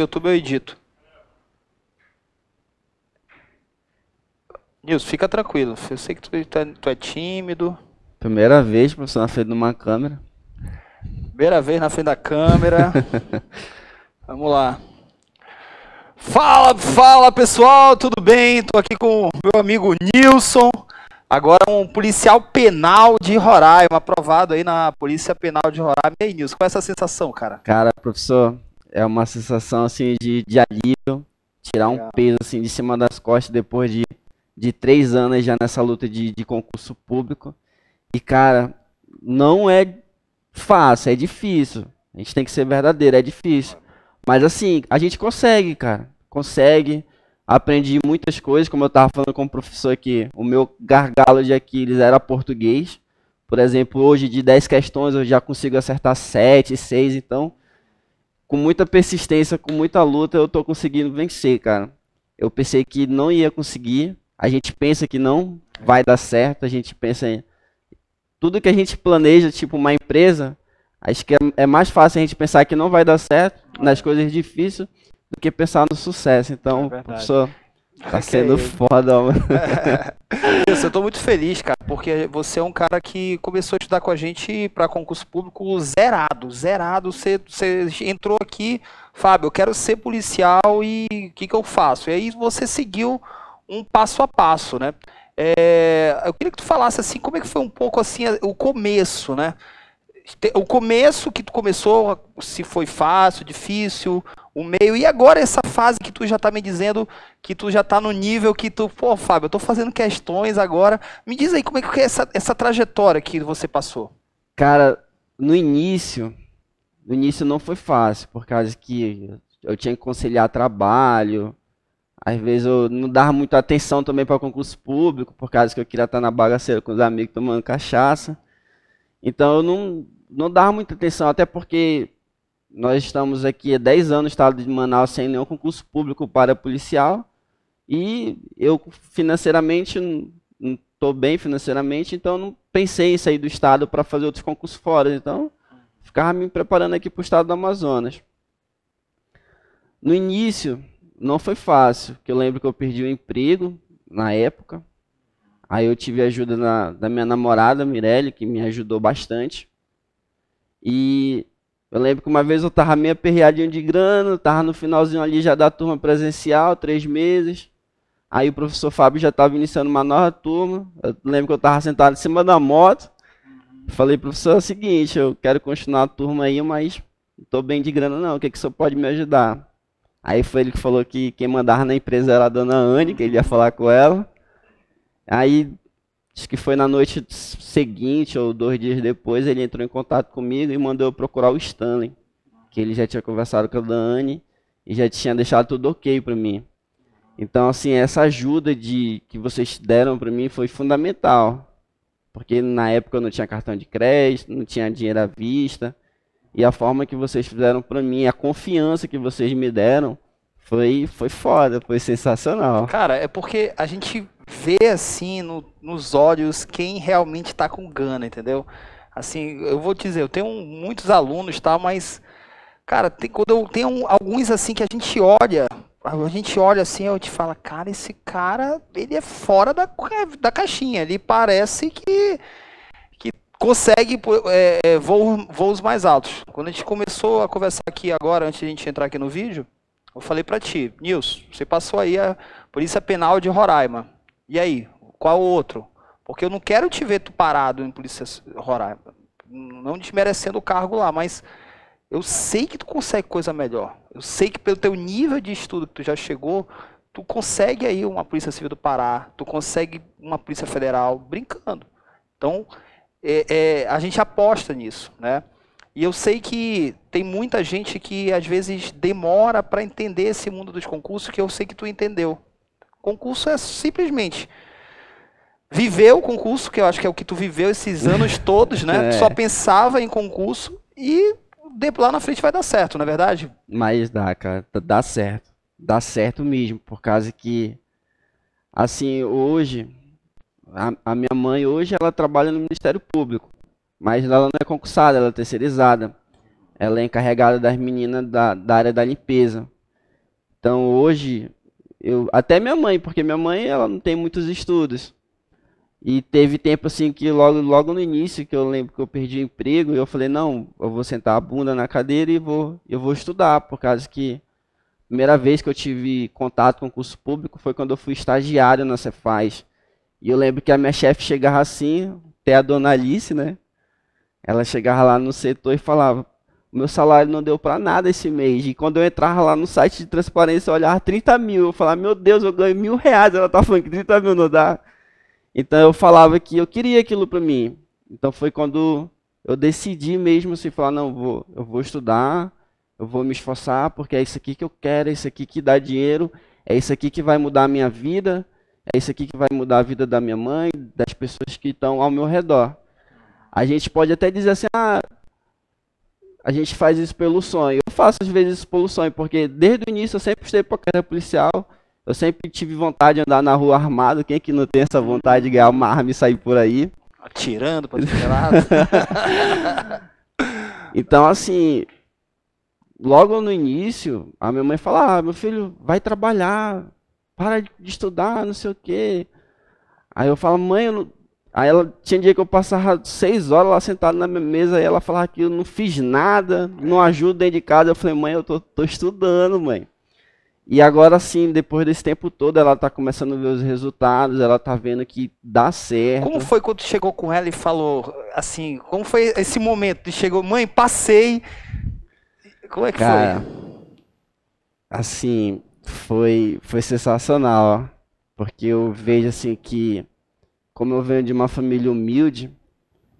YouTube eu edito. Nilson, fica tranquilo. Eu sei que tu, tá, tu é tímido. Primeira vez, professor, na frente de uma câmera. Primeira vez na frente da câmera. Vamos lá. Fala, fala pessoal, tudo bem? Estou aqui com meu amigo Nilson, agora um policial penal de Roraima, aprovado aí na Polícia Penal de Roraima. E aí, Nilson, qual é essa sensação, cara? Cara, professor, é uma sensação assim de, de alívio, tirar Legal. um peso assim de cima das costas depois de, de três anos já nessa luta de, de concurso público. E cara, não é fácil, é difícil. A gente tem que ser verdadeiro, é difícil. Mas assim, a gente consegue, cara. Consegue. Aprendi muitas coisas, como eu estava falando com o professor aqui. O meu gargalo de Aquiles era português. Por exemplo, hoje de 10 questões eu já consigo acertar 7, 6, então com muita persistência, com muita luta, eu tô conseguindo vencer, cara. Eu pensei que não ia conseguir. A gente pensa que não vai dar certo. A gente pensa em tudo que a gente planeja, tipo uma empresa. Acho que é, é mais fácil a gente pensar que não vai dar certo nas coisas difíceis do que pensar no sucesso. Então, é professor, Tá okay. sendo foda, mano. Isso, eu tô muito feliz, cara, porque você é um cara que começou a estudar com a gente para concurso público zerado, zerado. Você, você entrou aqui, Fábio, eu quero ser policial e o que, que eu faço? E aí você seguiu um passo a passo, né? É, eu queria que tu falasse assim, como é que foi um pouco assim eh, o começo, né? O começo que tu começou, se foi fácil, difícil, o meio. E agora essa fase que tu já está me dizendo que tu já está no nível que tu, pô, Fábio, eu estou fazendo questões agora. Me diz aí como é que é essa, essa trajetória que você passou. Cara, no início, no início não foi fácil, por causa que eu tinha que conciliar trabalho. Às vezes eu não dava muita atenção também para o concurso público, por causa que eu queria estar na bagaceira com os amigos tomando cachaça. Então eu não, não dava muita atenção, até porque nós estamos aqui há 10 anos no estado de Manaus sem nenhum concurso público para policial. E eu financeiramente não estou bem financeiramente, então não pensei em sair do estado para fazer outros concursos fora. Então, ficava me preparando aqui para o estado do Amazonas. No início, não foi fácil, que eu lembro que eu perdi o emprego na época. Aí eu tive ajuda na, da minha namorada, Mirelle, que me ajudou bastante. E eu lembro que uma vez eu tava meio aperreadinho de grana, tava no finalzinho ali já da turma presencial, três meses. Aí o professor Fábio já tava iniciando uma nova turma. Eu lembro que eu tava sentado em cima da moto. Falei, professor, é o seguinte, eu quero continuar a turma aí, mas não tô bem de grana não, o que, que o senhor pode me ajudar? Aí foi ele que falou que quem mandava na empresa era a dona Anne, que ele ia falar com ela. Aí Acho que foi na noite seguinte ou dois dias depois, ele entrou em contato comigo e mandou eu procurar o Stanley, que ele já tinha conversado com a Dani e já tinha deixado tudo ok para mim. Então, assim, essa ajuda de que vocês deram para mim foi fundamental, porque na época eu não tinha cartão de crédito, não tinha dinheiro à vista, e a forma que vocês fizeram para mim, a confiança que vocês me deram, foi foi foda, foi sensacional. Cara, é porque a gente ver assim no, nos olhos quem realmente está com gana, entendeu? Assim, eu vou te dizer, eu tenho muitos alunos, tá, mas cara, tem, quando eu tenho alguns assim que a gente olha, a gente olha assim, eu te falo, cara, esse cara, ele é fora da, da caixinha, ele parece que que consegue é, é voos, voos mais altos. Quando a gente começou a conversar aqui agora, antes de a gente entrar aqui no vídeo, eu falei para ti, Nilson, você passou aí a Polícia Penal de Roraima. E aí, qual o outro? Porque eu não quero te ver tu parado em Polícia Roraima. Não desmerecendo o cargo lá, mas eu sei que tu consegue coisa melhor. Eu sei que pelo teu nível de estudo que tu já chegou, tu consegue aí uma Polícia Civil do Pará, tu consegue uma Polícia Federal, brincando. Então, é, é, a gente aposta nisso, né? E eu sei que tem muita gente que às vezes demora para entender esse mundo dos concursos, que eu sei que tu entendeu. Concurso é simplesmente viver o concurso, que eu acho que é o que tu viveu esses anos todos, né? É. só pensava em concurso e de, lá na frente vai dar certo, não é verdade? Mas dá, cara, dá certo. Dá certo mesmo, por causa que, assim, hoje, a, a minha mãe hoje ela trabalha no Ministério Público, mas ela não é concursada, ela é terceirizada. Ela é encarregada das meninas da, da área da limpeza. Então hoje eu até minha mãe, porque minha mãe ela não tem muitos estudos. E teve tempo assim que logo logo no início que eu lembro que eu perdi o emprego, e eu falei: "Não, eu vou sentar a bunda na cadeira e vou eu vou estudar", por causa que a primeira vez que eu tive contato com o curso público foi quando eu fui estagiário na Cefaz. E eu lembro que a minha chefe chegava assim, até a dona Alice, né? Ela chegava lá no setor e falava: meu salário não deu para nada esse mês. E quando eu entrava lá no site de transparência, eu olhava 30 mil. Eu falava, meu Deus, eu ganho mil reais. Ela tá falando que 30 mil não dá. Então eu falava que eu queria aquilo para mim. Então foi quando eu decidi mesmo assim, falar, não, eu vou, eu vou estudar, eu vou me esforçar, porque é isso aqui que eu quero, é isso aqui que dá dinheiro, é isso aqui que vai mudar a minha vida, é isso aqui que vai mudar a vida da minha mãe, das pessoas que estão ao meu redor. A gente pode até dizer assim, ah, a gente faz isso pelo sonho. Eu faço às vezes isso pelo sonho, porque desde o início eu sempre estive pra carreira policial. Eu sempre tive vontade de andar na rua armado. Quem é que não tem essa vontade de ganhar uma arma e sair por aí? Atirando pra desesperado. É então, assim, logo no início, a minha mãe falava: ah, meu filho, vai trabalhar, para de estudar, não sei o quê. Aí eu falo, mãe, eu não, Aí ela tinha dia que eu passava seis horas lá sentado na minha mesa e ela falava que eu não fiz nada, não ajudo dentro de casa. Eu falei, mãe, eu tô, tô estudando, mãe. E agora sim, depois desse tempo todo, ela tá começando a ver os resultados, ela tá vendo que dá certo. Como foi quando chegou com ela e falou assim? Como foi esse momento de chegou, mãe, passei? Como é que Cara, foi? Assim, foi, foi sensacional, ó. Porque eu vejo assim que como eu venho de uma família humilde,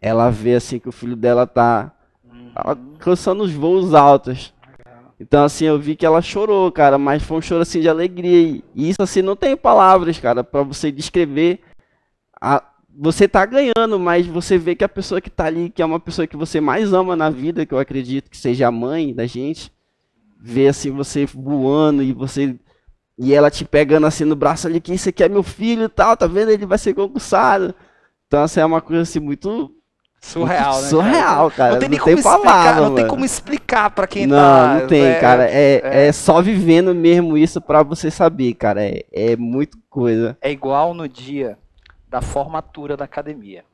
ela vê assim que o filho dela tá alcançando tá os voos altos. Então, assim, eu vi que ela chorou, cara, mas foi um choro, assim, de alegria. E isso, assim, não tem palavras, cara, para você descrever. A... Você tá ganhando, mas você vê que a pessoa que tá ali, que é uma pessoa que você mais ama na vida, que eu acredito que seja a mãe da gente, vê, assim, você voando e você e ela te pegando assim no braço ali, que isso aqui é meu filho e tal, tá vendo? Ele vai ser concursado. Então, assim, é uma coisa assim muito Surreal, né? Surreal, cara. cara. Não tem nem como falar, explicar, não tem como explicar pra quem não, tá. Não, tem, é, cara. É, é, é... só vivendo mesmo isso pra você saber, cara. É, é muito coisa. É igual no dia da formatura da academia.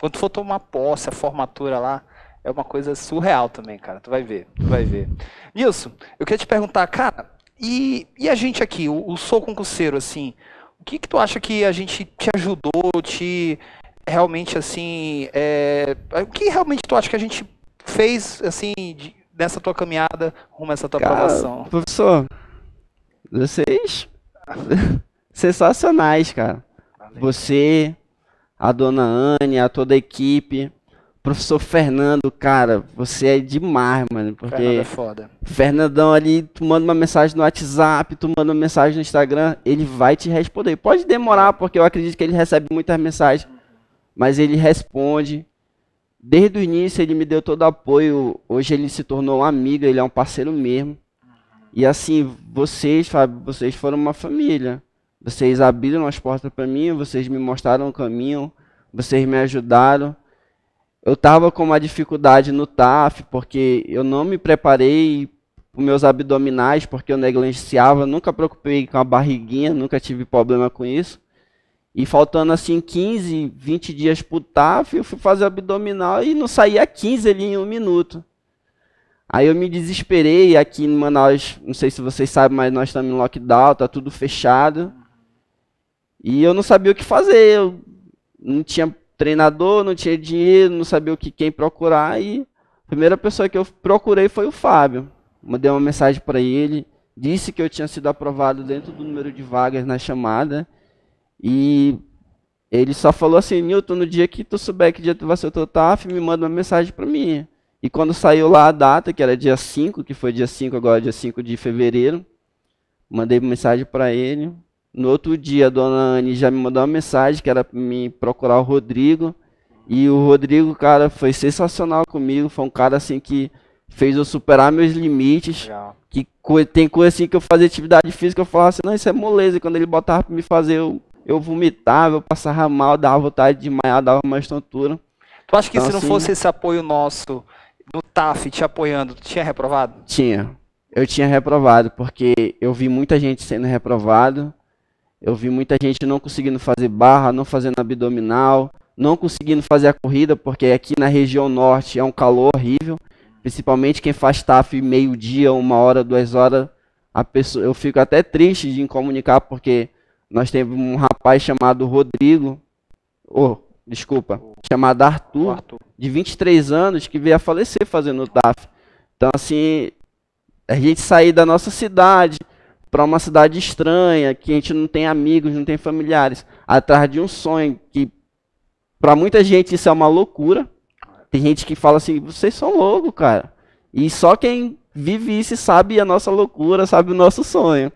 Quando for tomar posse, a formatura lá, é uma coisa surreal também, cara. Tu vai ver, tu vai ver. Nilson, eu queria te perguntar, cara, e, e a gente aqui, o, o Sou Concurseiro, assim, o que, que tu acha que a gente te ajudou, te realmente, assim, é, o que realmente tu acha que a gente fez, assim, de, nessa tua caminhada rumo a essa tua Cara, aprovação? Professor, vocês sensacionais, cara. Valeu. Você, a dona Anne, a toda a equipe. Professor Fernando, cara, você é demais, mano. Porque Fernando é foda. Fernandão ali, tu manda uma mensagem no WhatsApp, tu manda uma mensagem no Instagram, ele vai te responder. Pode demorar, porque eu acredito que ele recebe muitas mensagens, mas ele responde. Desde o início ele me deu todo o apoio. Hoje ele se tornou um amigo, ele é um parceiro mesmo. E assim, vocês, Fábio, vocês foram uma família. Vocês abriram as portas para mim, vocês me mostraram o caminho, vocês me ajudaram eu tava com uma dificuldade no TAF, porque eu não me preparei os meus abdominais, porque eu negligenciava, nunca preocupei com a barriguinha, nunca tive problema com isso. E faltando assim 15, 20 dias pro TAF, eu fui fazer abdominal e não saía 15 ali em um minuto. Aí eu me desesperei aqui em Manaus, não sei se vocês sabem, mas nós estamos em lockdown, tá tudo fechado. E eu não sabia o que fazer, eu não tinha treinador, não tinha dinheiro, não sabia o que quem procurar e a primeira pessoa que eu procurei foi o Fábio. Mandei uma mensagem para ele, disse que eu tinha sido aprovado dentro do número de vagas na chamada e ele só falou assim, Newton, no dia que tu souber que dia tu vai ser o TAF, me manda uma mensagem para mim. E quando saiu lá a data, que era dia 5, que foi dia 5, agora dia 5 de fevereiro, mandei uma mensagem para ele, no outro dia, a dona Anne já me mandou uma mensagem que era pra me procurar o Rodrigo. E o Rodrigo, cara, foi sensacional comigo. Foi um cara assim que fez eu superar meus limites. Legal. Que tem coisa assim que eu fazia atividade física, eu falava assim, não, isso é moleza. E quando ele botava pra me fazer, eu, eu vomitava, eu passava mal, dava vontade de desmaiar, dava uma tontura. Tu acha que então, se assim, não fosse esse apoio nosso no TAF te apoiando, tu tinha reprovado? Tinha. Eu tinha reprovado, porque eu vi muita gente sendo reprovado. Eu vi muita gente não conseguindo fazer barra, não fazendo abdominal, não conseguindo fazer a corrida, porque aqui na região norte é um calor horrível. Principalmente quem faz TAF meio-dia, uma hora, duas horas. A pessoa, eu fico até triste de incomunicar, porque nós temos um rapaz chamado Rodrigo, oh, desculpa, chamado Arthur, Arthur, de 23 anos, que veio a falecer fazendo TAF. Então, assim, a gente sair da nossa cidade, para uma cidade estranha, que a gente não tem amigos, não tem familiares, atrás de um sonho que para muita gente isso é uma loucura. Tem gente que fala assim, vocês são loucos, cara. E só quem vive isso sabe a nossa loucura, sabe o nosso sonho.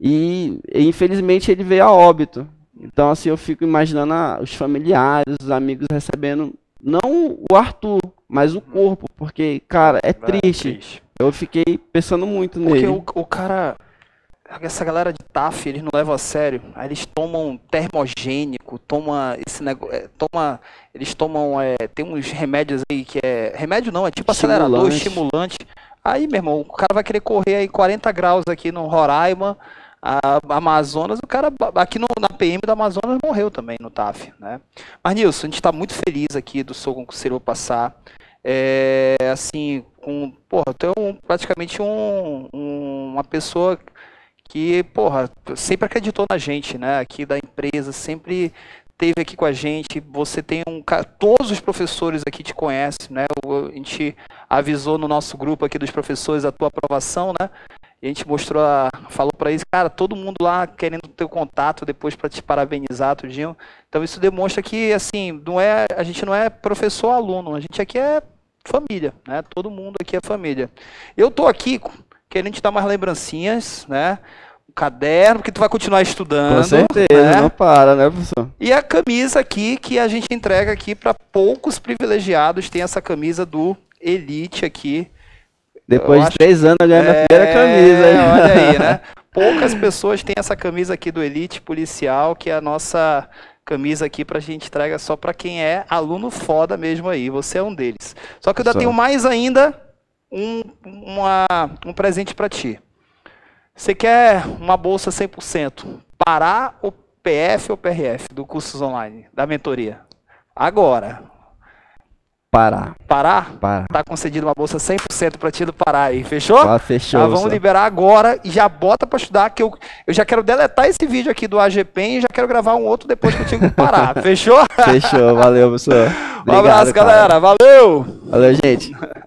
E infelizmente ele veio a óbito. Então assim eu fico imaginando os familiares, os amigos recebendo não o Arthur, mas o corpo, porque cara, é, é triste eu fiquei pensando muito nele. Porque o, o cara. Essa galera de TAF, eles não levam a sério. Aí eles tomam termogênico, toma esse negócio. É, toma. Eles tomam. É, tem uns remédios aí que é. Remédio não, é tipo estimulante. acelerador, estimulante. Aí, meu irmão, o cara vai querer correr aí 40 graus aqui no Roraima, a, Amazonas, o cara aqui no, na PM da Amazonas morreu também no TAF, né? Mas Nilson, a gente está muito feliz aqui do que o passar. É, assim, com, porra, tu é um, praticamente um, um, uma pessoa que, porra, sempre acreditou na gente, né? Aqui da empresa, sempre teve aqui com a gente. Você tem um todos os professores aqui te conhecem, né? A gente avisou no nosso grupo aqui dos professores a tua aprovação, né? a gente mostrou, a, falou para eles, cara, todo mundo lá querendo teu contato depois para te parabenizar, tudinho. Então isso demonstra que assim, não é, a gente não é professor aluno, a gente aqui é família, né? Todo mundo aqui é família. Eu tô aqui querendo te dar umas lembrancinhas, né? O caderno, que tu vai continuar estudando. Com certeza, né? não para, né, professor? E a camisa aqui, que a gente entrega aqui para poucos privilegiados, tem essa camisa do Elite aqui. Depois eu de acho... três anos ganhei é... minha primeira camisa. Olha aí, né? Poucas pessoas têm essa camisa aqui do Elite Policial, que é a nossa camisa aqui pra gente entrega só pra quem é aluno foda mesmo aí. Você é um deles. Só que eu ainda tenho mais ainda um, uma, um presente para ti. Você quer uma bolsa 100%? Pará o PF ou PRF do cursos online, da mentoria? Agora. Pará. Pará? Pará. Tá concedido uma bolsa 100% para ti do Pará aí, fechou? Tá, fechou. Ah, vamos só. liberar agora e já bota para estudar, que eu, eu já quero deletar esse vídeo aqui do AGPEN e já quero gravar um outro depois que contigo que parar fechou? Fechou, valeu, professor. Obrigado, um abraço, cara. galera, valeu! Valeu, gente.